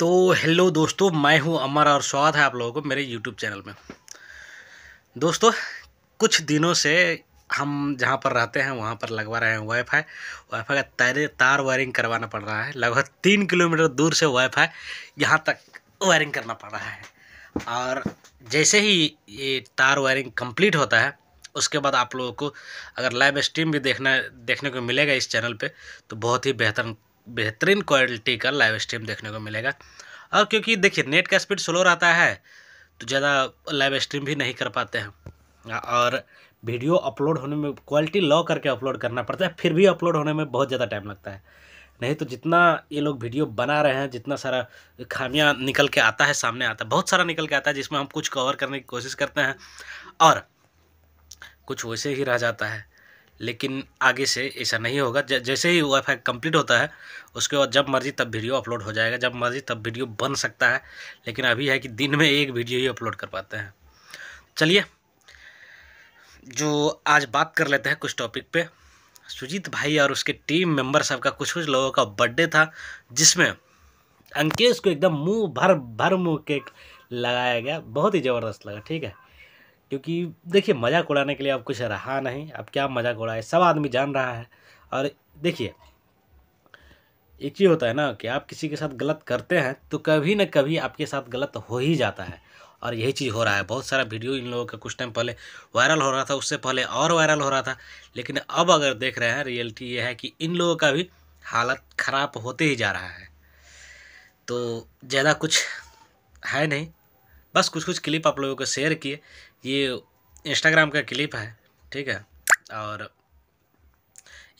तो हेलो दोस्तों मैं हूं अमर और स्वागत है आप लोगों को मेरे यूट्यूब चैनल में दोस्तों कुछ दिनों से हम जहां पर रहते हैं वहां पर लगवा रहे हैं वाईफाई वाईफाई का तारे तार वायरिंग करवाना पड़ रहा है लगभग तीन किलोमीटर दूर से वाईफाई यहाँ तक वायरिंग करना पड़ रहा है और जैसे ही ये तार वायरिंग कम्प्लीट होता है उसके बाद आप लोगों को अगर लाइव स्ट्रीम भी देखना देखने को मिलेगा इस चैनल पर तो बहुत ही बेहतर बेहतरीन क्वालिटी का लाइव स्ट्रीम देखने को मिलेगा और क्योंकि देखिए नेट का स्पीड स्लो रहता है तो ज़्यादा लाइव स्ट्रीम भी नहीं कर पाते हैं और वीडियो अपलोड होने में क्वालिटी लो करके अपलोड करना पड़ता है फिर भी अपलोड होने में बहुत ज़्यादा टाइम लगता है नहीं तो जितना ये लोग वीडियो बना रहे हैं जितना सारा खामियां निकल के आता है सामने आता है बहुत सारा निकल के आता है जिसमें हम कुछ कवर करने की कोशिश करते हैं और कुछ वैसे ही रह जाता है लेकिन आगे से ऐसा नहीं होगा जैसे ही वाईफाई कम्प्लीट होता है उसके बाद जब मर्ज़ी तब वीडियो अपलोड हो जाएगा जब मर्ज़ी तब वीडियो बन सकता है लेकिन अभी है कि दिन में एक वीडियो ही अपलोड कर पाते हैं चलिए जो आज बात कर लेते हैं कुछ टॉपिक पे सुजीत भाई और उसके टीम मेंबर सब का कुछ कुछ लोगों का बर्थडे था जिसमें अंकेश को एकदम मुंह भर भर मुंह केक लगाया गया बहुत ही ज़बरदस्त लगा ठीक है क्योंकि देखिए मजाक उड़ाने के लिए अब कुछ रहा नहीं अब क्या मजाक उड़ाए सब आदमी जान रहा है और देखिए एक चीज़ होता है ना कि आप किसी के साथ गलत करते हैं तो कभी ना कभी आपके साथ गलत हो ही जाता है और यही चीज़ हो रहा है बहुत सारा वीडियो इन लोगों का कुछ टाइम पहले वायरल हो रहा था उससे पहले और वायरल हो रहा था लेकिन अब अगर देख रहे हैं रियलिटी ये है कि इन लोगों का भी हालत ख़राब होते ही जा रहा है तो ज़्यादा कुछ है नहीं बस कुछ कुछ क्लिप आप लोगों को शेयर किए ये इंस्टाग्राम का क्लिप है ठीक है और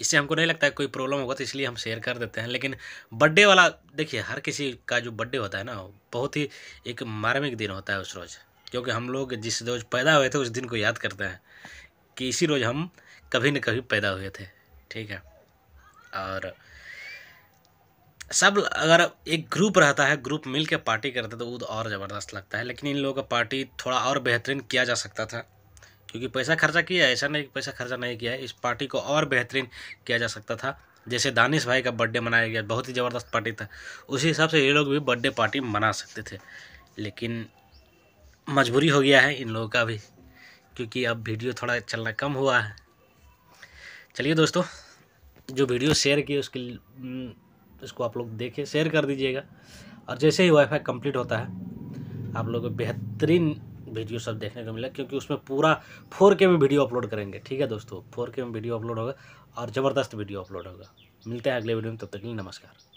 इससे हमको नहीं लगता है कोई प्रॉब्लम होगा तो इसलिए हम शेयर कर देते हैं लेकिन बर्थडे वाला देखिए हर किसी का जो बर्थडे होता है ना बहुत ही एक मार्मिक दिन होता है उस रोज़ क्योंकि हम लोग जिस रोज़ पैदा हुए थे उस दिन को याद करते हैं कि इसी रोज़ हम कभी न कभी पैदा हुए थे ठीक है और सब अगर एक ग्रुप रहता है ग्रुप मिल के पार्टी करते तो वो और ज़बरदस्त लगता है लेकिन इन लोगों का पार्टी थोड़ा और बेहतरीन किया जा सकता था क्योंकि पैसा खर्चा किया है ऐसा नहीं पैसा खर्चा नहीं किया है इस पार्टी को और बेहतरीन किया जा सकता था जैसे दानिश भाई का बर्थडे मनाया गया बहुत ही ज़बरदस्त पार्टी था उसी हिसाब से ये लोग भी बर्थडे पार्टी मना सकते थे लेकिन मजबूरी हो गया है इन लोगों का भी क्योंकि अब वीडियो थोड़ा चलना कम हुआ है चलिए दोस्तों जो वीडियो शेयर किए उसके इसको आप लोग देखें शेयर कर दीजिएगा और जैसे ही वाईफाई कंप्लीट होता है आप लोग को बेहतरीन वीडियो सब देखने को मिला क्योंकि उसमें पूरा फोर के में वीडियो अपलोड करेंगे ठीक है दोस्तों फोर के में वीडियो अपलोड होगा और ज़बरदस्त वीडियो अपलोड होगा मिलते हैं अगले वीडियो में तब तक के लिए नमस्कार